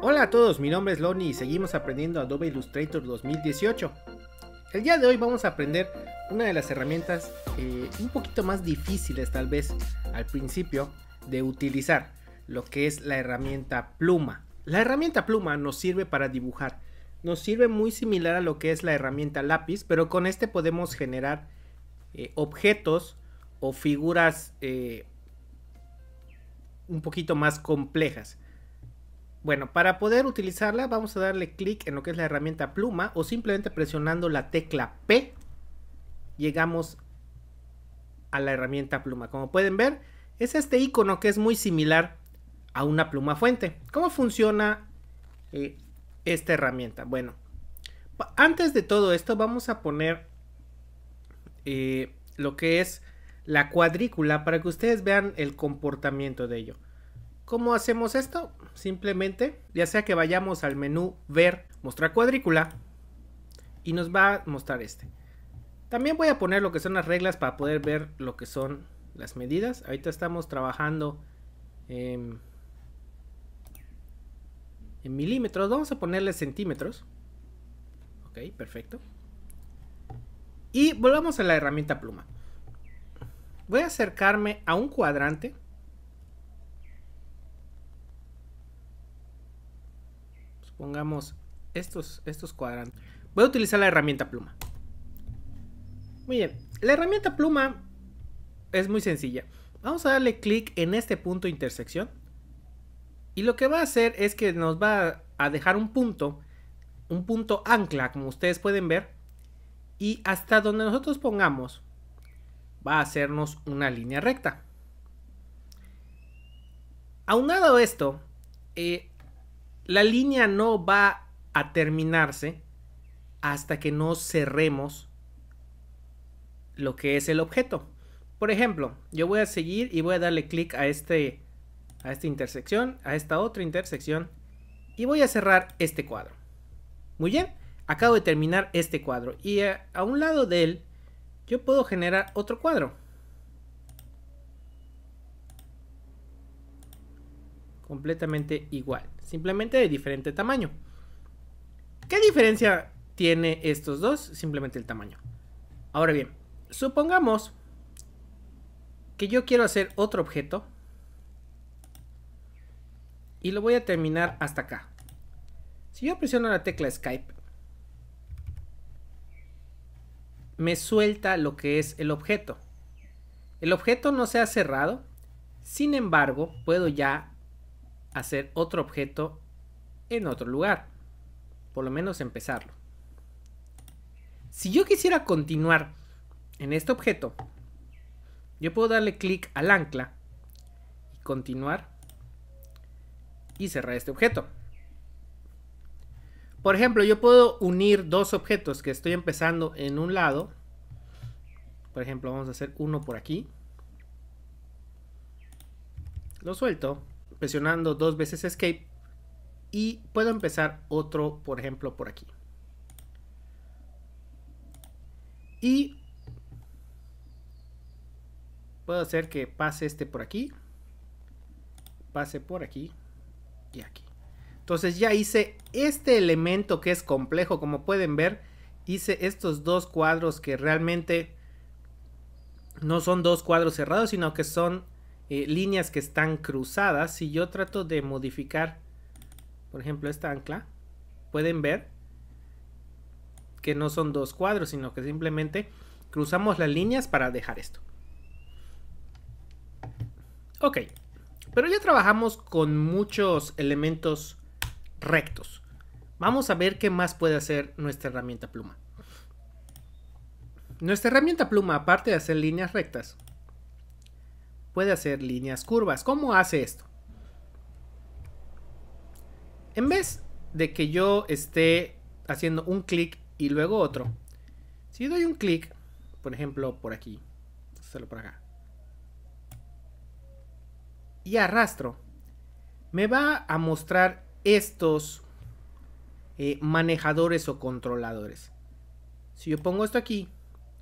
Hola a todos, mi nombre es Lonnie y seguimos aprendiendo Adobe Illustrator 2018. El día de hoy vamos a aprender una de las herramientas eh, un poquito más difíciles tal vez al principio de utilizar, lo que es la herramienta pluma. La herramienta pluma nos sirve para dibujar, nos sirve muy similar a lo que es la herramienta lápiz, pero con este podemos generar eh, objetos o figuras eh, un poquito más complejas. Bueno, para poder utilizarla vamos a darle clic en lo que es la herramienta pluma o simplemente presionando la tecla P llegamos a la herramienta pluma. Como pueden ver, es este icono que es muy similar a una pluma fuente. ¿Cómo funciona eh, esta herramienta? Bueno, antes de todo esto vamos a poner eh, lo que es la cuadrícula para que ustedes vean el comportamiento de ello. ¿Cómo hacemos esto? Simplemente, ya sea que vayamos al menú ver, mostrar cuadrícula y nos va a mostrar este. También voy a poner lo que son las reglas para poder ver lo que son las medidas. Ahorita estamos trabajando en, en milímetros. Vamos a ponerle centímetros. Ok, perfecto. Y volvamos a la herramienta pluma. Voy a acercarme a un cuadrante. Supongamos pues estos, estos cuadrantes. Voy a utilizar la herramienta pluma. Muy bien. La herramienta pluma es muy sencilla. Vamos a darle clic en este punto de intersección. Y lo que va a hacer es que nos va a dejar un punto, un punto ancla, como ustedes pueden ver, y hasta donde nosotros pongamos va a hacernos una línea recta. Aunado esto, eh, la línea no va a terminarse hasta que no cerremos lo que es el objeto. Por ejemplo, yo voy a seguir y voy a darle clic a, este, a esta intersección, a esta otra intersección y voy a cerrar este cuadro. Muy bien, acabo de terminar este cuadro y a, un lado de él yo puedo generar otro cuadro. Completamente igual, simplemente de diferente tamaño. ¿Qué diferencia tiene estos dos? Simplemente el tamaño. Ahora bien, supongamos que yo quiero hacer otro objeto y lo voy a terminar hasta acá. Si yo presiono la tecla Skype me suelta lo que es el objeto. El objeto no se ha cerrado, sin embargo, puedo ya hacer otro objeto en otro lugar. Por lo menos empezarlo. Si yo quisiera continuar en este objeto, yo puedo darle clic al ancla, y continuar y cerrar este objeto. Por ejemplo, yo puedo unir dos objetos que estoy empezando en un lado. Por ejemplo, vamos a hacer uno por aquí. Lo suelto, presionando dos veces escape. Y puedo empezar otro, por ejemplo, por aquí. Y puedo hacer que pase este por aquí. Pase por aquí y aquí. Entonces ya hice este elemento que es complejo, como pueden ver, hice estos dos cuadros que realmente no son dos cuadros cerrados, sino que son eh, líneas que están cruzadas. Si yo trato de modificar, por ejemplo, esta ancla, pueden ver que no son dos cuadros, sino que simplemente cruzamos las líneas para dejar esto. Ok, pero ya trabajamos con muchos elementos rectos. Vamos a ver qué más puede hacer nuestra herramienta pluma. Nuestra herramienta pluma, aparte de hacer líneas rectas, puede hacer líneas curvas. ¿Cómo hace esto? En vez de que yo esté haciendo un clic y luego otro, si doy un clic, por ejemplo, por aquí, hacerlo por acá, y arrastro, me va a mostrar estos eh, manejadores o controladores. Si yo pongo esto aquí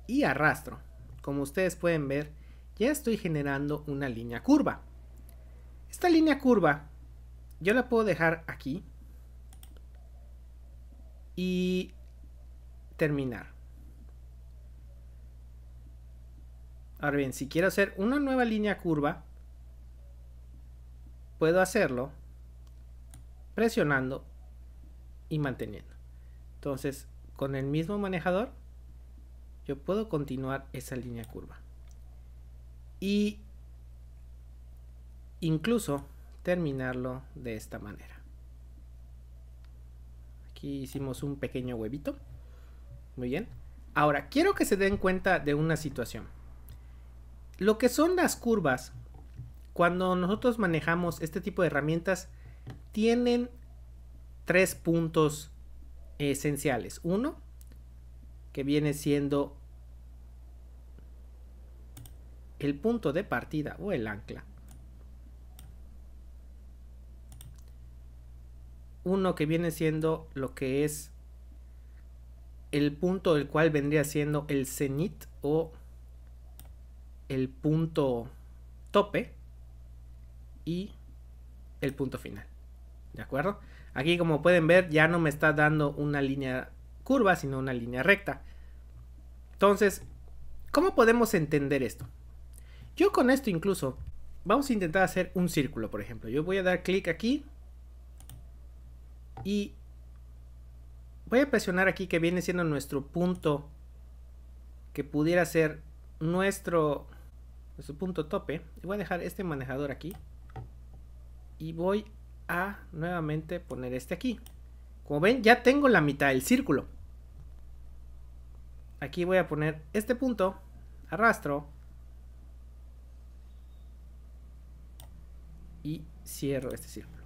y arrastro, como ustedes pueden ver, ya estoy generando una línea curva. Esta línea curva yo la puedo dejar aquí y terminar. Ahora bien, si quiero hacer una nueva línea curva, puedo hacerlo presionando y manteniendo. Entonces, con el mismo manejador, yo puedo continuar esa línea curva. Y incluso terminarlo de esta manera. Aquí hicimos un pequeño huevito. Muy bien. Ahora, quiero que se den cuenta de una situación. Lo que son las curvas, cuando nosotros manejamos este tipo de herramientas, tienen tres puntos esenciales. Uno, que viene siendo el punto de partida o el ancla. Uno que viene siendo lo que es el punto del cual vendría siendo el cenit o el punto tope y el punto final. ¿De acuerdo? Aquí como pueden ver ya no me está dando una línea curva, sino una línea recta. Entonces, ¿cómo podemos entender esto? Yo con esto incluso, vamos a intentar hacer un círculo, por ejemplo. Yo voy a dar clic aquí y voy a presionar aquí que viene siendo nuestro punto que pudiera ser nuestro, nuestro punto tope. voy a dejar este manejador aquí y voy a nuevamente poner este aquí. Como ven, ya tengo la mitad del círculo. Aquí voy a poner este punto, arrastro y cierro este círculo.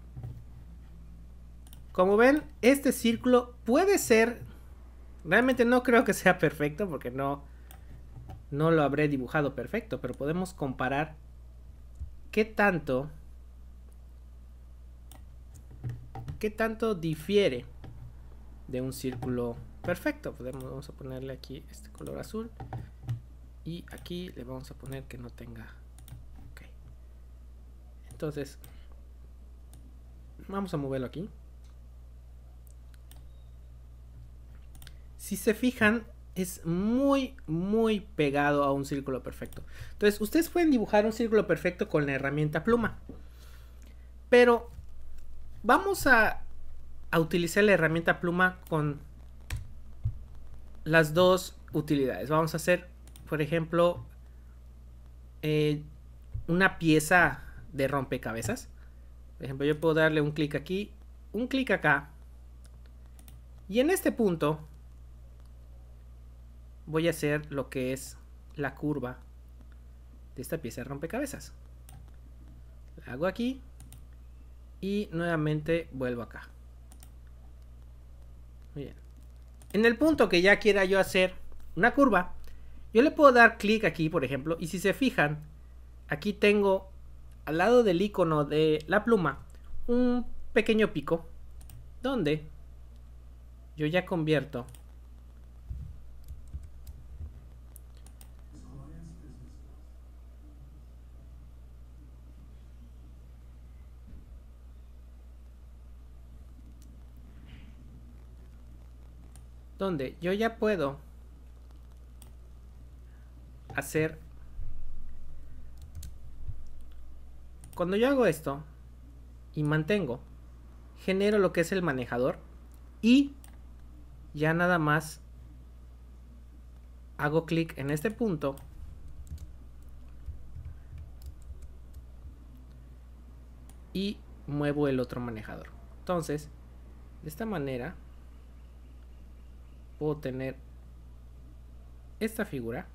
Como ven, este círculo puede ser, realmente no creo que sea perfecto porque no, no lo habré dibujado perfecto, pero podemos comparar qué tanto ¿Qué tanto difiere de un círculo perfecto? Podemos, vamos a ponerle aquí este color azul. Y aquí le vamos a poner que no tenga. Okay. Entonces, vamos a moverlo aquí. Si se fijan, es muy, muy pegado a un círculo perfecto. Entonces, ustedes pueden dibujar un círculo perfecto con la herramienta pluma. Pero Vamos a, utilizar la herramienta pluma con las dos utilidades. Vamos a hacer, por ejemplo, eh, una pieza de rompecabezas. Por ejemplo, yo puedo darle un clic aquí, un clic acá. Y en este punto voy a hacer lo que es la curva de esta pieza de rompecabezas. La hago aquí y nuevamente vuelvo acá. Muy bien. En el punto que ya quiera yo hacer una curva, yo le puedo dar clic aquí, por ejemplo, y si se fijan, aquí tengo al lado del icono de la pluma un pequeño pico donde yo ya convierto donde yo ya puedo hacer cuando yo hago esto y mantengo genero lo que es el manejador y ya nada más hago clic en este punto y muevo el otro manejador entonces de esta manera puedo tener esta figura.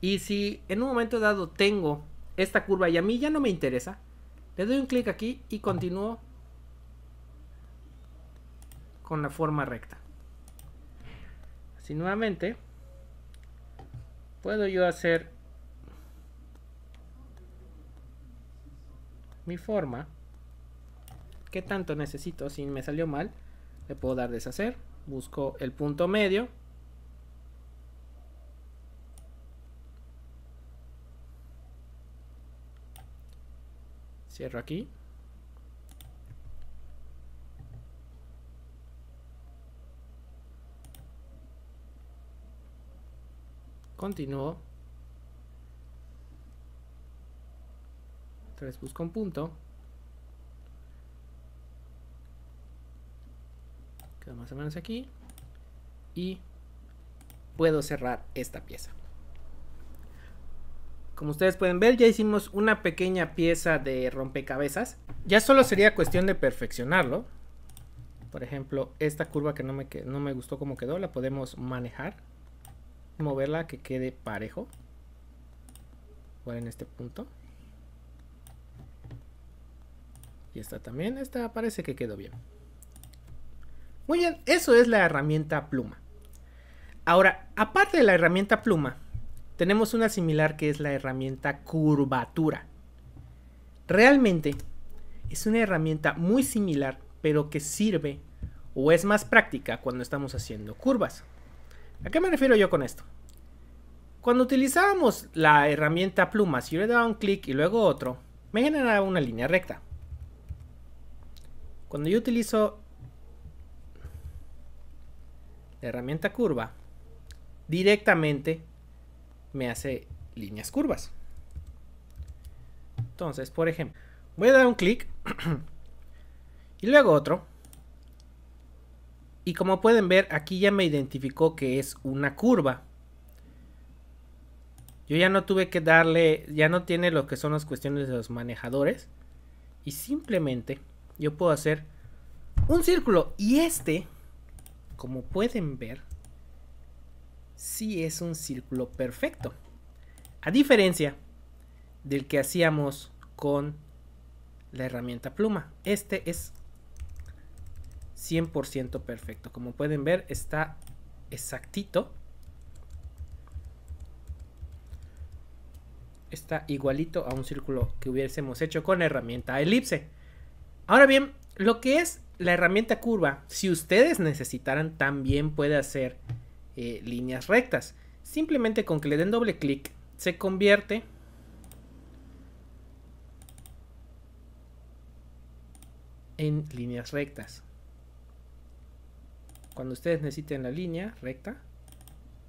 Y si en un momento dado tengo esta curva y a mí ya no me interesa, le doy un clic aquí y continúo con la forma recta. Así nuevamente, puedo yo hacer mi forma qué tanto necesito si me salió mal le puedo dar deshacer. Busco el punto medio. Cierro aquí. Continúo. Entonces busco un punto. más o menos aquí y puedo cerrar esta pieza. Como ustedes pueden ver, ya hicimos una pequeña pieza de rompecabezas. Ya solo sería cuestión de perfeccionarlo. Por ejemplo, esta curva que no me, que no me gustó como quedó, la podemos manejar. Moverla que quede parejo. Igual en este punto. Y esta también, esta parece que quedó bien. Muy bien, eso es la herramienta pluma. Ahora, aparte de la herramienta pluma, tenemos una similar que es la herramienta curvatura. Realmente es una herramienta muy similar, pero que sirve o es más práctica cuando estamos haciendo curvas. ¿A qué me refiero yo con esto? Cuando utilizábamos la herramienta pluma, si yo le daba un clic y luego otro, me generaba una línea recta. Cuando yo utilizo herramienta curva directamente me hace líneas curvas. Entonces, por ejemplo, voy a dar un clic y luego otro. Y como pueden ver, aquí ya me identificó que es una curva. Yo ya no tuve que darle, ya no tiene lo que son las cuestiones de los manejadores. Y simplemente yo puedo hacer un círculo. Y este como pueden ver, sí es un círculo perfecto. A diferencia del que hacíamos con la herramienta pluma. Este es 100% perfecto. Como pueden ver, está exactito. Está igualito a un círculo que hubiésemos hecho con herramienta elipse. Ahora bien, lo que es la herramienta curva, si ustedes necesitaran, también puede hacer eh, líneas rectas. Simplemente con que le den doble clic, se convierte en líneas rectas. Cuando ustedes necesiten la línea recta,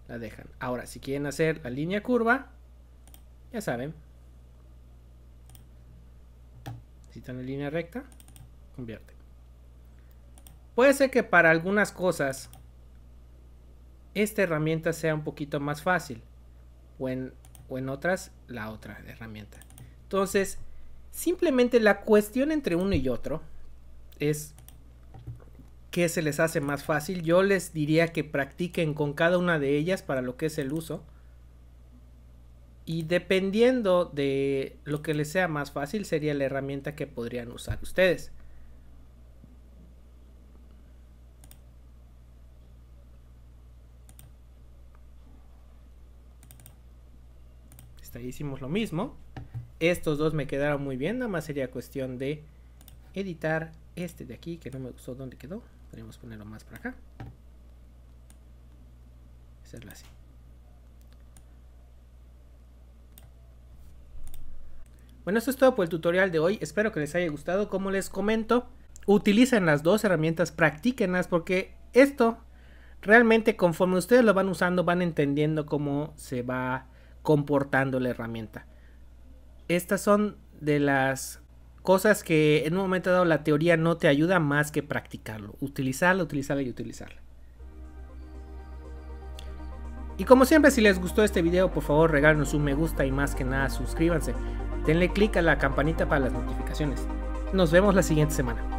la dejan. Ahora, si quieren hacer la línea curva, ya saben. Necesitan la línea recta, convierte. Puede ser que para algunas cosas esta herramienta sea un poquito más fácil o en, o en otras la otra herramienta. Entonces, simplemente la cuestión entre uno y otro es qué se les hace más fácil. Yo les diría que practiquen con cada una de ellas para lo que es el uso. Y dependiendo de lo que les sea más fácil, sería la herramienta que podrían usar ustedes. hicimos lo mismo. Estos dos me quedaron muy bien, nada más sería cuestión de editar este de aquí, que no me gustó dónde quedó. Podríamos ponerlo más para acá. Hacerlo así. Bueno, eso es todo por el tutorial de hoy. Espero que les haya gustado. Como les comento, utilicen las dos herramientas, practíquenlas porque esto realmente conforme ustedes lo van usando van entendiendo cómo se va comportando la herramienta. Estas son de las cosas que en un momento dado la teoría no te ayuda más que practicarlo, utilizarla, utilizarla y utilizarla. Y como siempre, si les gustó este video, por favor regálenos un me gusta y más que nada suscríbanse. Denle click a la campanita para las notificaciones. Nos vemos la siguiente semana.